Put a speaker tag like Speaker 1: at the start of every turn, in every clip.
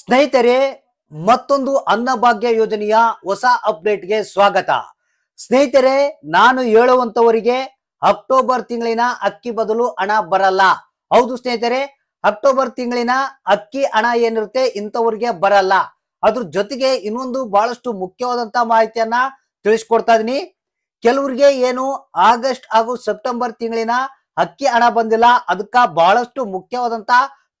Speaker 1: ಸ್ನೇಹಿತರೆ ಮತ್ತೊಂದು ಅನ್ನಭಾಗ್ಯ ಯೋಜನೆಯ ಹೊಸ ಅಪ್ಡೇಟ್ಗೆ ಸ್ವಾಗತ ಸ್ನೇಹಿತರೆ ನಾನು ಹೇಳುವಂತವರಿಗೆ ಅಕ್ಟೋಬರ್ ತಿಂಗಳಿನ ಅಕ್ಕಿ ಬದಲು ಹಣ ಬರಲ್ಲ ಹೌದು ಸ್ನೇಹಿತರೆ ಅಕ್ಟೋಬರ್ ತಿಂಗಳಿನ ಅಕ್ಕಿ ಹಣ ಏನಿರುತ್ತೆ ಇಂಥವರಿಗೆ ಬರಲ್ಲ ಅದ್ರ ಜೊತೆಗೆ ಇನ್ನೊಂದು ಬಹಳಷ್ಟು ಮುಖ್ಯವಾದಂತ ಮಾಹಿತಿಯನ್ನ ತಿಳಿಸ್ಕೊಡ್ತಾ ಇದೀನಿ ಕೆಲವರಿಗೆ ಏನು ಆಗಸ್ಟ್ ಹಾಗೂ ಸೆಪ್ಟೆಂಬರ್ ತಿಂಗಳಿನ ಅಕ್ಕಿ ಹಣ ಬಂದಿಲ್ಲ ಅದಕ್ಕ ಬಹಳಷ್ಟು ಮುಖ್ಯವಾದಂತ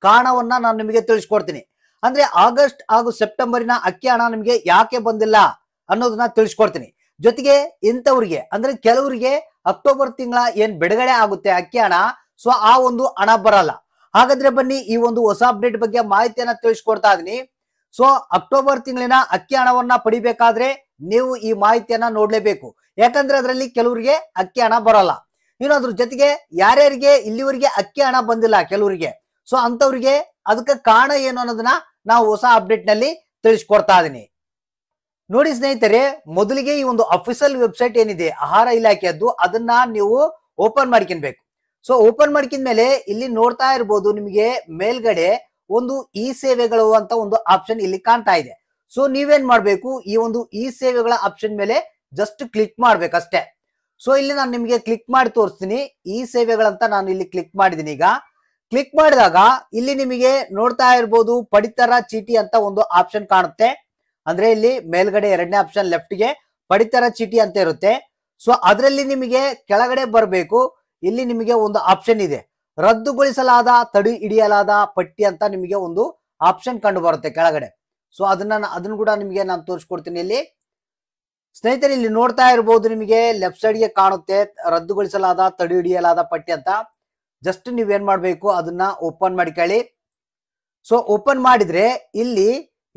Speaker 1: ಕಾರಣವನ್ನ ನಾನು ನಿಮಗೆ ತಿಳಿಸ್ಕೊಡ್ತೀನಿ ಅಂದ್ರೆ ಆಗಸ್ಟ್ ಹಾಗೂ ಸೆಪ್ಟೆಂಬರಿನ ಅಕ್ಕಿ ಹಣ ನಿಮಗೆ ಯಾಕೆ ಬಂದಿಲ್ಲ ಅನ್ನೋದನ್ನ ತಿಳಿಸ್ಕೊಡ್ತೀನಿ ಜೊತೆಗೆ ಇಂಥವ್ರಿಗೆ ಅಂದ್ರೆ ಕೆಲವರಿಗೆ ಅಕ್ಟೋಬರ್ ತಿಂಗಳ ಏನ್ ಬಿಡುಗಡೆ ಆಗುತ್ತೆ ಅಕ್ಕಿ ಹಣ ಸೊ ಆ ಒಂದು ಹಣ ಬರಲ್ಲ ಹಾಗಾದ್ರೆ ಬನ್ನಿ ಈ ಒಂದು ಹೊಸ ಅಪ್ಡೇಟ್ ಬಗ್ಗೆ ಮಾಹಿತಿಯನ್ನ ತಿಳಿಸ್ಕೊಡ್ತಾ ಇದೀನಿ ಸೊ ಅಕ್ಟೋಬರ್ ತಿಂಗಳಿನ ಅಕ್ಕಿ ಹಣವನ್ನ ಪಡಿಬೇಕಾದ್ರೆ ನೀವು ಈ ಮಾಹಿತಿಯನ್ನ ನೋಡ್ಲೇಬೇಕು ಯಾಕಂದ್ರೆ ಅದರಲ್ಲಿ ಕೆಲವರಿಗೆ ಅಕ್ಕಿ ಹಣ ಬರಲ್ಲ ಇನ್ನು ಅದ್ರ ಜೊತೆಗೆ ಯಾರ್ಯಾರಿಗೆ ಇಲ್ಲಿವರಿಗೆ ಅಕ್ಕಿ ಹಣ ಬಂದಿಲ್ಲ ಕೆಲವರಿಗೆ ಸೊ ಅಂತವ್ರಿಗೆ ಅದಕ್ಕೆ ಕಾರಣ ಏನು ಅನ್ನೋದನ್ನ ನಾವು ಹೊಸ ಅಪ್ಡೇಟ್ ನಲ್ಲಿ ತಿಳಿಸ್ಕೊಡ್ತಾ ಇದೀನಿ ನೋಡಿ ಸ್ನೇಹಿತರೆ ಮೊದಲಿಗೆ ಈ ಒಂದು ಅಫಿಷಿಯಲ್ ವೆಬ್ಸೈಟ್ ಏನಿದೆ ಆಹಾರ ಇಲಾಖೆಯದ್ದು ಅದನ್ನ ನೀವು ಓಪನ್ ಮಾಡ್ಕಿನ್ಬೇಕು ಸೊ ಓಪನ್ ಮಾಡ್ಕಿದ್ಮೇಲೆ ಇಲ್ಲಿ ನೋಡ್ತಾ ಇರ್ಬೋದು ನಿಮಗೆ ಮೇಲ್ಗಡೆ ಒಂದು ಇ ಸೇವೆಗಳು ಅಂತ ಒಂದು ಆಪ್ಷನ್ ಇಲ್ಲಿ ಕಾಣ್ತಾ ಇದೆ ಸೊ ನೀವೇನ್ ಮಾಡ್ಬೇಕು ಈ ಒಂದು ಇ ಸೇವೆಗಳ ಆಪ್ಷನ್ ಮೇಲೆ ಜಸ್ಟ್ ಕ್ಲಿಕ್ ಮಾಡ್ಬೇಕಷ್ಟೇ ಸೊ ಇಲ್ಲಿ ನಾನು ನಿಮಗೆ ಕ್ಲಿಕ್ ಮಾಡಿ ತೋರಿಸ್ತೀನಿ ಇ ಸೇವೆಗಳಂತ ನಾನು ಇಲ್ಲಿ ಕ್ಲಿಕ್ ಮಾಡಿದೀನಿ ಈಗ ಕ್ಲಿಕ್ ಮಾಡಿದಾಗ ಇಲ್ಲಿ ನಿಮಗೆ ನೋಡ್ತಾ ಇರ್ಬೋದು ಪಡಿತರ ಚೀಟಿ ಅಂತ ಒಂದು ಆಪ್ಷನ್ ಕಾಣುತ್ತೆ ಅಂದ್ರೆ ಇಲ್ಲಿ ಮೇಲ್ಗಡೆ ಎರಡನೇ ಆಪ್ಷನ್ ಲೆಫ್ಟ್ಗೆ ಪಡಿತರ ಚೀಟಿ ಅಂತ ಇರುತ್ತೆ ಸೊ ಅದರಲ್ಲಿ ನಿಮಗೆ ಕೆಳಗಡೆ ಬರಬೇಕು ಇಲ್ಲಿ ನಿಮಗೆ ಒಂದು ಆಪ್ಷನ್ ಇದೆ ರದ್ದುಗೊಳಿಸಲಾದ ತಡಿ ಹಿಡಿಯಲಾದ ಪಟ್ಟಿ ಅಂತ ನಿಮಗೆ ಒಂದು ಆಪ್ಷನ್ ಕಂಡು ಬರುತ್ತೆ ಕೆಳಗಡೆ ಸೊ ಅದನ್ನ ಅದನ್ನು ಕೂಡ ನಿಮಗೆ ನಾನು ತೋರಿಸ್ಕೊಡ್ತೀನಿ ಇಲ್ಲಿ ಸ್ನೇಹಿತರೆ ಇಲ್ಲಿ ನೋಡ್ತಾ ಇರ್ಬೋದು ನಿಮಗೆ ಲೆಫ್ಟ್ ಸೈಡ್ಗೆ ಕಾಣುತ್ತೆ ರದ್ದುಗೊಳಿಸಲಾದ ತಡಿ ಹಿಡಿಯಲಾದ ಪಟ್ಟಿ ಅಂತ ಜಸ್ಟ್ ನೀವೇನ್ ಮಾಡಬೇಕು ಅದನ್ನ ಓಪನ್ ಮಾಡ್ಕೊಳ್ಳಿ ಸೊ ಓಪನ್ ಮಾಡಿದ್ರೆ ಇಲ್ಲಿ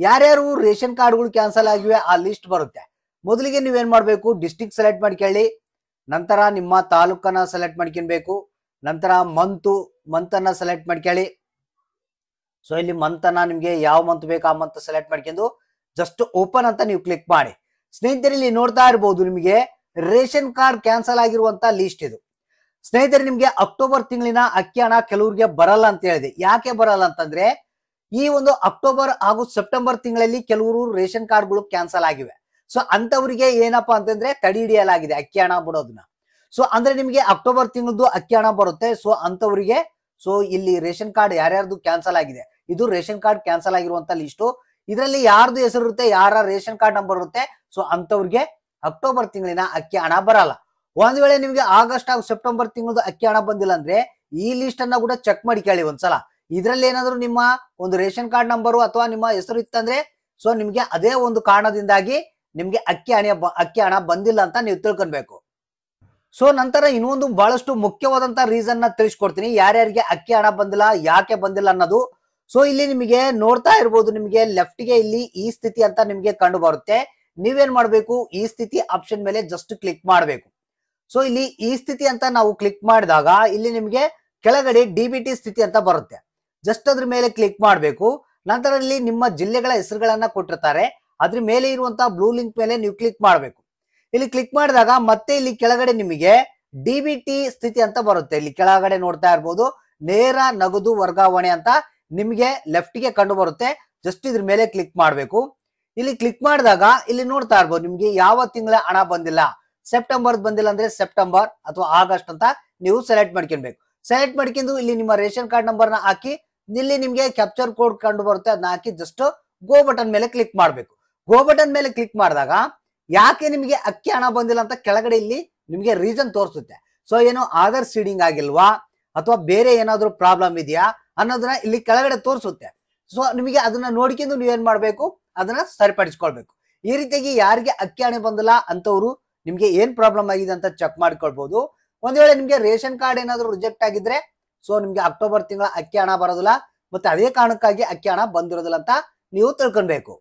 Speaker 1: ಯಾರ್ಯಾರು ರೇಷನ್ ಕಾರ್ಡ್ಗಳು ಕ್ಯಾನ್ಸಲ್ ಆಗಿವೆ ಆ ಲಿಸ್ಟ್ ಬರುತ್ತೆ ಮೊದಲಿಗೆ ನೀವೇನ್ ಮಾಡಬೇಕು ಡಿಸ್ಟಿಕ್ ಸೆಲೆಕ್ಟ್ ಮಾಡ್ಕೊಳ್ಳಿ ನಂತರ ನಿಮ್ಮ ತಾಲೂಕನ್ನ ಸೆಲೆಕ್ಟ್ ಮಾಡ್ಕೊಬೇಕು ನಂತರ ಮಂತು ಮಂತನ್ನ ಸೆಲೆಕ್ಟ್ ಮಾಡ್ಕೊಳ್ಳಿ ಸೊ ಇಲ್ಲಿ ಮಂತನ್ನ ನಿಮಗೆ ಯಾವ ಮಂತ್ ಬೇಕು ಆ ಮಂತ್ ಸೆಲೆಕ್ಟ್ ಮಾಡ್ಕೊಂಡು ಜಸ್ಟ್ ಓಪನ್ ಅಂತ ನೀವು ಕ್ಲಿಕ್ ಮಾಡಿ ಸ್ನೇಹಿತರಲ್ಲಿ ನೋಡ್ತಾ ಇರಬಹುದು ನಿಮಗೆ ರೇಷನ್ ಕಾರ್ಡ್ ಕ್ಯಾನ್ಸಲ್ ಆಗಿರುವಂತ ಲಿಸ್ಟ್ ಇದು ಸ್ನೇಹಿತರೆ ನಿಮ್ಗೆ ಅಕ್ಟೋಬರ್ ತಿಂಗಳಿನ ಅಕ್ಕಿ ಹಣ ಕೆಲವ್ರಿಗೆ ಬರಲ್ಲ ಅಂತ ಹೇಳಿದೆ ಯಾಕೆ ಬರಲ್ಲ ಅಂತಂದ್ರೆ ಈ ಒಂದು ಅಕ್ಟೋಬರ್ ಹಾಗೂ ಸೆಪ್ಟೆಂಬರ್ ತಿಂಗಳಲ್ಲಿ ಕೆಲವರು ರೇಷನ್ ಕಾರ್ಡ್ಗಳು ಕ್ಯಾನ್ಸಲ್ ಆಗಿವೆ ಸೊ ಅಂತವರಿಗೆ ಏನಪ್ಪಾ ಅಂತಂದ್ರೆ ತಡಿ ಹಿಡಿಯಲಾಗಿದೆ ಅಕ್ಕಿ ಹಣ ಬಿಡೋದನ್ನ ಸೊ ಅಂದ್ರೆ ನಿಮ್ಗೆ ಅಕ್ಟೋಬರ್ ತಿಂಗಳದ್ದು ಅಕ್ಕಿ ಹಣ ಬರುತ್ತೆ ಸೊ ಅಂತವರಿಗೆ ಸೊ ಇಲ್ಲಿ ರೇಷನ್ ಕಾರ್ಡ್ ಯಾರ್ಯಾರ್ದು ಕ್ಯಾನ್ಸಲ್ ಆಗಿದೆ ಇದು ರೇಷನ್ ಕಾರ್ಡ್ ಕ್ಯಾನ್ಸಲ್ ಆಗಿರುವಂತ ಲಿಸ್ಟು ಇದರಲ್ಲಿ ಯಾರ್ದು ಹೆಸರು ಇರುತ್ತೆ ಯಾರ ರೇಷನ್ ಕಾರ್ಡ್ ನಂಬರ್ ಇರುತ್ತೆ ಸೊ ಅಂತವ್ರಿಗೆ ಅಕ್ಟೋಬರ್ ತಿಂಗಳಿನ ಅಕ್ಕಿ ಹಣ ಬರಲ್ಲ ಒಂದ್ ವೇಳೆ ನಿಮ್ಗೆ ಆಗಸ್ಟ್ ಹಾಗೂ ಸೆಪ್ಟೆಂಬರ್ ತಿಂಗಳದು ಅಕ್ಕಿ ಹಣ ಬಂದಿಲ್ಲ ಅಂದ್ರೆ ಈ ಲಿಸ್ಟ್ ಅನ್ನ ಕೂಡ ಚೆಕ್ ಮಾಡಿ ಕೇಳಿ ಒಂದ್ಸಲ ಇದ್ರಲ್ಲಿ ಏನಾದ್ರು ನಿಮ್ಮ ಒಂದು ರೇಷನ್ ಕಾರ್ಡ್ ನಂಬರು ಅಥವಾ ನಿಮ್ಮ ಹೆಸರು ಇತ್ತಂದ್ರೆ ಸೊ ನಿಮ್ಗೆ ಅದೇ ಒಂದು ಕಾರಣದಿಂದಾಗಿ ನಿಮ್ಗೆ ಅಕ್ಕಿ ಹಣ ಅಕ್ಕಿ ಹಣ ಬಂದಿಲ್ಲ ಅಂತ ನೀವು ತಿಳ್ಕೊಬೇಕು ಸೊ ನಂತರ ಇನ್ನೊಂದು ಬಹಳಷ್ಟು ಮುಖ್ಯವಾದಂತ ರೀಸನ್ ನ ತಿಳಿಸ್ಕೊಡ್ತೀನಿ ಯಾರ್ಯಾರಿಗೆ ಅಕ್ಕಿ ಹಣ ಬಂದಿಲ್ಲ ಯಾಕೆ ಬಂದಿಲ್ಲ ಅನ್ನೋದು ಸೊ ಇಲ್ಲಿ ನಿಮಗೆ ನೋಡ್ತಾ ಇರ್ಬೋದು ನಿಮಗೆ ಲೆಫ್ಟ್ಗೆ ಇಲ್ಲಿ ಈ ಸ್ಥಿತಿ ಅಂತ ನಿಮಗೆ ಕಂಡು ಬರುತ್ತೆ ನೀವೇನ್ ಮಾಡಬೇಕು ಈ ಸ್ಥಿತಿ ಆಪ್ಷನ್ ಮೇಲೆ ಜಸ್ಟ್ ಕ್ಲಿಕ್ ಮಾಡಬೇಕು ಸೊ ಇಲ್ಲಿ ಈ ಸ್ಥಿತಿ ಅಂತ ನಾವು ಕ್ಲಿಕ್ ಮಾಡಿದಾಗ ಇಲ್ಲಿ ನಿಮಗೆ ಕೆಳಗಡೆ ಡಿ ಟಿ ಸ್ಥಿತಿ ಅಂತ ಬರುತ್ತೆ ಜಸ್ಟ್ ಅದ್ರ ಮೇಲೆ ಕ್ಲಿಕ್ ಮಾಡಬೇಕು ನಂತರ ಇಲ್ಲಿ ನಿಮ್ಮ ಜಿಲ್ಲೆಗಳ ಹೆಸರುಗಳನ್ನ ಕೊಟ್ಟಿರ್ತಾರೆ ಅದ್ರ ಮೇಲೆ ಇರುವಂತಹ ಬ್ಲೂ ಲಿಂಕ್ ಮೇಲೆ ನೀವು ಕ್ಲಿಕ್ ಮಾಡಬೇಕು ಇಲ್ಲಿ ಕ್ಲಿಕ್ ಮಾಡಿದಾಗ ಮತ್ತೆ ಇಲ್ಲಿ ಕೆಳಗಡೆ ನಿಮಗೆ ಡಿ ಟಿ ಸ್ಥಿತಿ ಅಂತ ಬರುತ್ತೆ ಇಲ್ಲಿ ಕೆಳಗಡೆ ನೋಡ್ತಾ ಇರ್ಬೋದು ನೇರ ನಗದು ವರ್ಗಾವಣೆ ಅಂತ ನಿಮಗೆ ಲೆಫ್ಟ್ಗೆ ಕಂಡು ಬರುತ್ತೆ ಜಸ್ಟ್ ಇದ್ರ ಮೇಲೆ ಕ್ಲಿಕ್ ಮಾಡಬೇಕು ಇಲ್ಲಿ ಕ್ಲಿಕ್ ಮಾಡಿದಾಗ ಇಲ್ಲಿ ನೋಡ್ತಾ ಇರ್ಬೋದು ನಿಮ್ಗೆ ಯಾವ ತಿಂಗಳ ಹಣ ಬಂದಿಲ್ಲ ಸೆಪ್ಟೆಂಬರ್ ಬಂದಿಲ್ಲ ಅಂದ್ರೆ ಸೆಪ್ಟೆಂಬರ್ ಅಥವಾ ಆಗಸ್ಟ್ ಅಂತ ನೀವು ಸೆಲೆಕ್ಟ್ ಮಾಡ್ಕೊಬೇಕು ಸೆಲೆಕ್ಟ್ ಮಾಡ್ಕೊಂಡು ಇಲ್ಲಿ ನಿಮ್ಮ ರೇಷನ್ ಕಾರ್ಡ್ ನಂಬರ್ ನ ಹಾಕಿ ಇಲ್ಲಿ ನಿಮ್ಗೆ ಕ್ಯಾಪ್ಚರ್ ಕೋಡ್ ಕಂಡು ಬರುತ್ತೆ ಅದನ್ನ ಹಾಕಿ ಜಸ್ಟ್ ಗೋ ಬಟನ್ ಮೇಲೆ ಕ್ಲಿಕ್ ಮಾಡಬೇಕು ಗೋ ಬಟನ್ ಮೇಲೆ ಕ್ಲಿಕ್ ಮಾಡಿದಾಗ ಯಾಕೆ ನಿಮಗೆ ಅಕ್ಕಿ ಹಣ ಬಂದಿಲ್ಲ ಅಂತ ಕೆಳಗಡೆ ಇಲ್ಲಿ ನಿಮಗೆ ರೀಸನ್ ತೋರಿಸುತ್ತೆ ಸೊ ಏನು ಆಧಾರ್ ಸೀಡಿಂಗ್ ಆಗಿಲ್ವಾ ಅಥವಾ ಬೇರೆ ಏನಾದ್ರೂ ಪ್ರಾಬ್ಲಮ್ ಇದೆಯಾ ಅನ್ನೋದನ್ನ ಇಲ್ಲಿ ಕೆಳಗಡೆ ತೋರಿಸುತ್ತೆ ಸೊ ನಿಮಗೆ ಅದನ್ನ ನೋಡ್ಕೊಂಡು ನೀವೇನ್ ಮಾಡ್ಬೇಕು ಅದನ್ನ ಸರಿಪಡಿಸ್ಕೊಳ್ಬೇಕು ಈ ರೀತಿಯಾಗಿ ಯಾರಿಗೆ ಅಕ್ಕಿ ಹಣೆ ಬಂದಿಲ್ಲ ಅಂತವ್ರು ನಿಮ್ಗೆ ಏನ್ ಪ್ರಾಬ್ಲಮ್ ಆಗಿದೆ ಅಂತ ಚೆಕ್ ಮಾಡ್ಕೊಳ್ಬಹುದು ಒಂದ್ ವೇಳೆ ನಿಮಗೆ ರೇಷನ್ ಕಾರ್ಡ್ ಏನಾದ್ರು ರಿಜೆಕ್ಟ್ ಆಗಿದ್ರೆ ಸೊ ನಿಮ್ಗೆ ಅಕ್ಟೋಬರ್ ತಿಂಗಳ ಅಕ್ಕಿ ಹಣ ಬರೋದಿಲ್ಲ ಮತ್ತೆ ಅದೇ ಕಾರಣಕ್ಕಾಗಿ ಅಕ್ಕಿ ಹಣ ಬಂದಿರೋದಿಲ್ಲ ಅಂತ ನೀವು ತಿಳ್ಕೊಬೇಕು